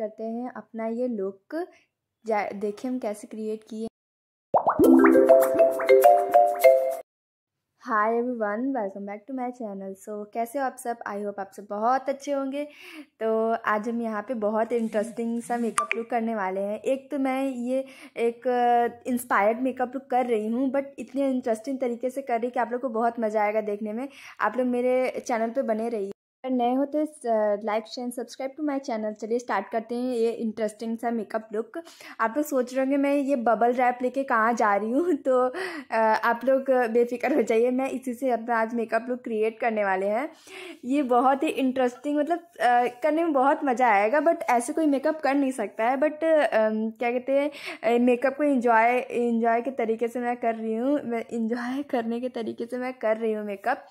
करते हैं अपना ये लुक देखिए हम कैसे क्रिएट किए hi everyone welcome back to my channel so कैसे हो आप सब आई होप आप सब बहुत अच्छे होंगे तो आज हम यहाँ पे बहुत इंटरेस्टिंग सा मेकअप लुक करने वाले हैं एक तो मैं ये एक इंस्पायर्ड मेकअप लुक कर रही हूँ बट इतने इंटरेस्टिंग तरीके से कर रही कि आप लोग को बहुत मज़ा आएगा देखने में आप लोग मेरे चैनल पर बने रहिए अगर नए हो तो like share subscribe to my channel चलिए स्टार्ट करते हैं ये इंटरेस्टिंग सा मेकअप लुक आप लोग सोच रहे होंगे मैं ये बबल रैप लेके कहाँ जा रही हूँ तो आप लोग बेफिक्र हो जाइए मैं इसी से अपना आज मेकअप लुक क्रिएट करने वाले हैं ये बहुत ही इंटरेस्टिंग मतलब करने में बहुत मज़ा आएगा बट ऐसे कोई मेकअप कर नहीं सकता है बट क्या कहते हैं मेकअप को इंजॉय इंजॉय के तरीके से मैं कर रही हूँ मैं इंजॉय करने के तरीके से मैं कर रही हूँ मेकअप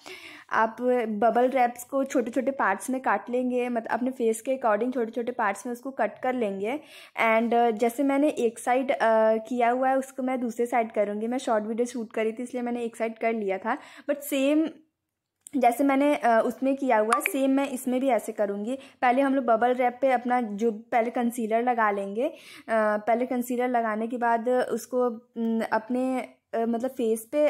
आप बबल रैप्स को छोटे छोटे छोटे पार्ट्स में काट लेंगे मतलब अपने फेस के अकॉर्डिंग छोटे छोटे पार्ट्स में उसको कट कर लेंगे एंड uh, जैसे मैंने एक साइड uh, किया हुआ है उसको मैं दूसरे साइड करूँगी मैं शॉर्ट वीडियो शूट करी थी इसलिए मैंने एक साइड कर लिया था बट सेम जैसे मैंने uh, उसमें किया हुआ है सेम मैं इसमें भी ऐसे करूँगी पहले हम लोग बबल रैप पे अपना जो पहले कंसीलर लगा लेंगे पहले कंसीलर लगाने के बाद उसको mm, अपने मतलब फेस पे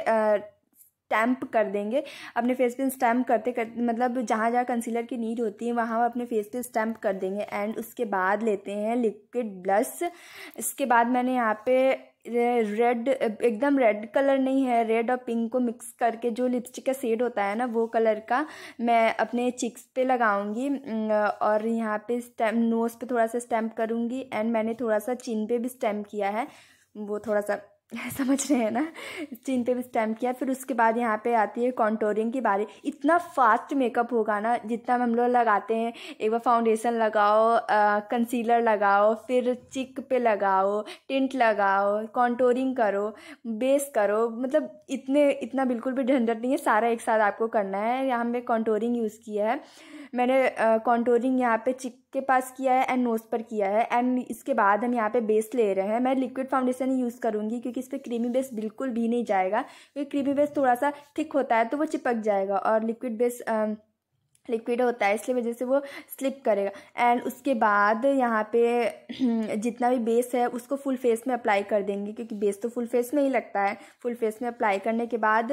स्टैम्प कर देंगे अपने फेस पे स्टैम्प करते कर मतलब जहाँ जहाँ कंसीलर की नीड होती है वहाँ अपने फेस पे स्टैम्प कर देंगे एंड उसके बाद लेते हैं लिक्विड ब्लश इसके बाद मैंने यहाँ पे रेड एकदम रेड कलर नहीं है रेड और पिंक को मिक्स करके जो लिपस्टिक का शेड होता है ना वो कलर का मैं अपने चिक्स पे लगाऊंगी और यहाँ पे स्टैम्प नोज़ पे थोड़ा सा स्टैम्प करूँगी एंड मैंने थोड़ा सा चिन पे भी स्टैम्प किया है वो थोड़ा सा समझ रहे हैं ना चिन पे भी स्टैम्प किया फिर उसके बाद यहाँ पे आती है कॉन्टोरिंग की बारी इतना फास्ट मेकअप होगा ना जितना हम लोग लगाते हैं एक बार फाउंडेशन लगाओ कंसीलर लगाओ फिर चिक पे लगाओ टिंट लगाओ कॉन्टोरिंग करो बेस करो मतलब इतने इतना बिल्कुल भी झंझट नहीं है सारा एक साथ आपको करना है यहाँ पे कॉन्टोरिंग यूज़ किया है मैंने कॉन्टोरिंग uh, यहाँ पे चिक के पास किया है एंड नोज़ पर किया है एंड इसके बाद हम यहाँ पे बेस ले रहे हैं मैं लिक्विड फाउंडेशन ही यूज़ करूँगी क्योंकि इस पर क्रीमी बेस बिल्कुल भी नहीं जाएगा क्योंकि क्रीमी बेस थोड़ा सा थिक होता है तो वो चिपक जाएगा और लिक्विड बेस uh, लिक्विड होता है इसलिए वजह से वो स्लिप करेगा एंड उसके बाद यहाँ पे जितना भी बेस है उसको फुल फेस में अप्लाई कर देंगे क्योंकि बेस तो फुल फेस में ही लगता है फुल फेस में अप्लाई करने के बाद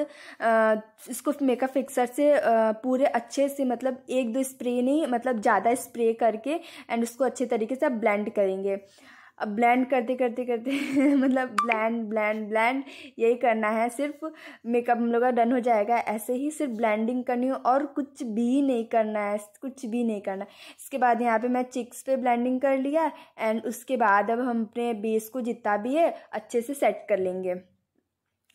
इसको मेकअप फिक्सर से पूरे अच्छे से मतलब एक दो स्प्रे नहीं मतलब ज़्यादा स्प्रे करके एंड उसको अच्छे तरीके से आप ब्लेंड करेंगे अब ब्लेंड करते करते करते मतलब ब्लैंड ब्लैंड ब्लैंड यही करना है सिर्फ मेकअप हम लोग का डन हो जाएगा ऐसे ही सिर्फ ब्लैंडिंग करनी हो और कुछ भी नहीं करना है कुछ भी नहीं करना इसके बाद यहाँ पे मैं चिक्स पे ब्लैंडिंग कर लिया एंड उसके बाद अब हम अपने बेस को जितना भी है अच्छे से सेट कर लेंगे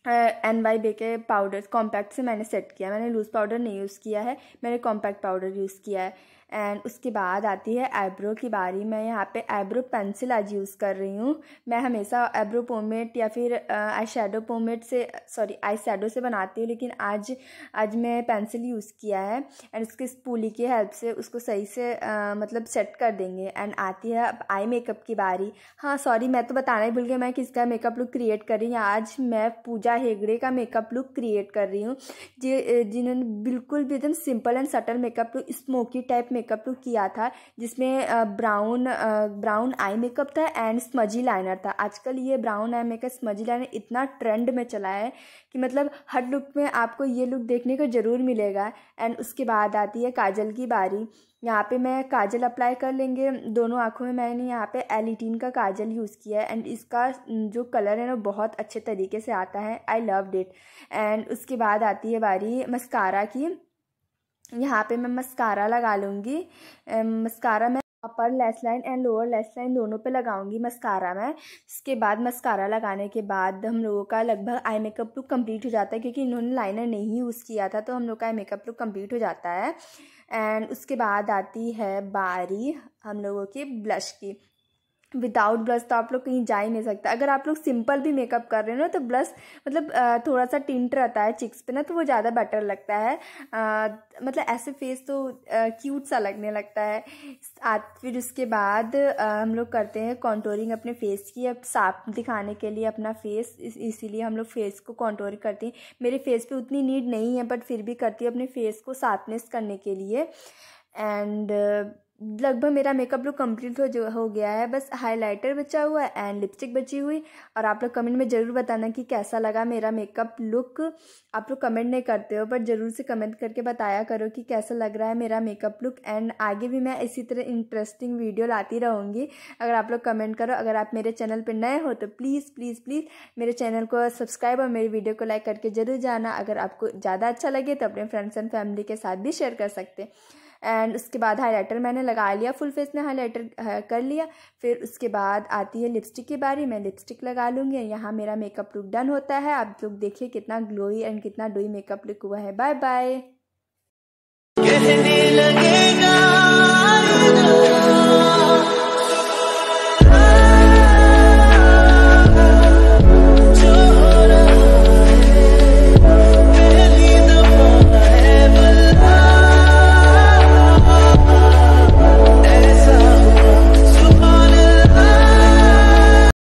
एन वाई बे के पाउडर कॉम्पैक्ट से मैंने सेट किया मैंने लूज़ पाउडर नहीं यूज़ किया है मैंने कॉम्पैक्ट पाउडर यूज़ किया है एंड उसके बाद आती है आईब्रो की बारी मैं यहाँ पे आईब्रो पेंसिल आज यूज़ कर रही हूँ मैं हमेशा आईब्रो पोमेट या फिर आई शेडो पोमेट से सॉरी आई शेडो से बनाती हूँ लेकिन आज आज मैं पेंसिल यूज़ किया है एंड उसकी स्पूली की हेल्प से उसको सही से आ, uh, मतलब सेट कर देंगे एंड आती है अब आई मेकअप की बारी हाँ सॉरी मैं तो बताना ही भूल गया मैं किसका मेकअप लुक क्रिएट कर रही हूँ आज मैं पूजा हेगड़े का मेकअप लुक क्रिएट कर रही हूँ जिन्होंने बिल्कुल भी एकदम simple and subtle makeup look smoky type makeup makeup look किया था जिसमें ब्राउन ब्राउन आई मेकअप था एंड स्मजी लाइनर था आजकल ये brown eye makeup smudgy liner इतना ट्रेंड में चला है कि मतलब हर लुक में आपको ये लुक देखने को ज़रूर मिलेगा एंड उसके बाद आती है काजल की बारी यहाँ पे मैं काजल अप्लाई कर लेंगे दोनों आँखों में मैंने यहाँ पे एलिटीन का काजल यूज़ किया है एंड इसका जो कलर है ना बहुत अच्छे तरीके से आता है आई लव डिट एंड उसके बाद आती है बारी मस्कारा की यहाँ पे मैं मस्कारा लगा लूँगी मस्कारा मैं upper lash line and lower lash line दोनों पे लगाऊंगी मस्कारा मैं इसके बाद मस्कारा लगाने के बाद हम लोगों का लगभग आई मेकअप लुक कंप्लीट हो जाता है क्योंकि इन्होंने लाइनर नहीं यूज़ किया था तो हम लोग का आई मेकअप लुक कंप्लीट हो जाता है एंड उसके बाद आती है बारी हम लोगों के ब्लश की विदाउट ब्लश तो आप लोग कहीं जा ही नहीं सकते अगर आप लोग सिंपल भी मेकअप कर रहे हो ना तो ब्लश मतलब थोड़ा सा टिंट रहता है चिक्स पे ना तो वो ज़्यादा बेटर लगता है आ, मतलब ऐसे फेस तो आ, क्यूट सा लगने लगता है फिर उसके बाद आ, हम लोग करते हैं कॉन्टोरिंग अपने फेस की अब साफ दिखाने के लिए अपना फेस इस, इसीलिए हम लोग फेस को कॉन्टोरिंग करते हैं मेरे फेस पर उतनी नीड नहीं है बट फिर भी करती है अपने फेस को साफनेस करने के लिए एंड लगभग मेरा मेकअप लुक कंप्लीट हो जो हो गया है बस हाइलाइटर बचा हुआ है एंड लिपस्टिक बची हुई और आप लोग कमेंट में ज़रूर बताना कि कैसा लगा मेरा मेकअप लुक आप लोग कमेंट नहीं करते हो बट ज़रूर से कमेंट करके बताया करो कि कैसा लग रहा है मेरा मेकअप लुक एंड आगे भी मैं इसी तरह इंटरेस्टिंग वीडियो लाती रहूँगी अगर आप लोग कमेंट करो अगर आप मेरे चैनल पर नए हो तो प्लीज़ प्लीज़ प्लीज़ मेरे चैनल को सब्सक्राइब और मेरी वीडियो को लाइक करके ज़रूर जाना अगर आपको ज़्यादा अच्छा लगे तो अपने फ्रेंड्स एंड फैमिली के साथ भी शेयर कर सकते हैं एंड उसके बाद हाईलाइटर मैंने लगा लिया फुल फेस में हाईलाइटर कर लिया फिर उसके बाद आती है लिपस्टिक की बारी मैं लिपस्टिक लगा लूँगी यहाँ मेरा मेकअप लुक डन होता है आप लोग देखिए कितना ग्लोई एंड कितना डोई मेकअप लुक हुआ है बाय बाय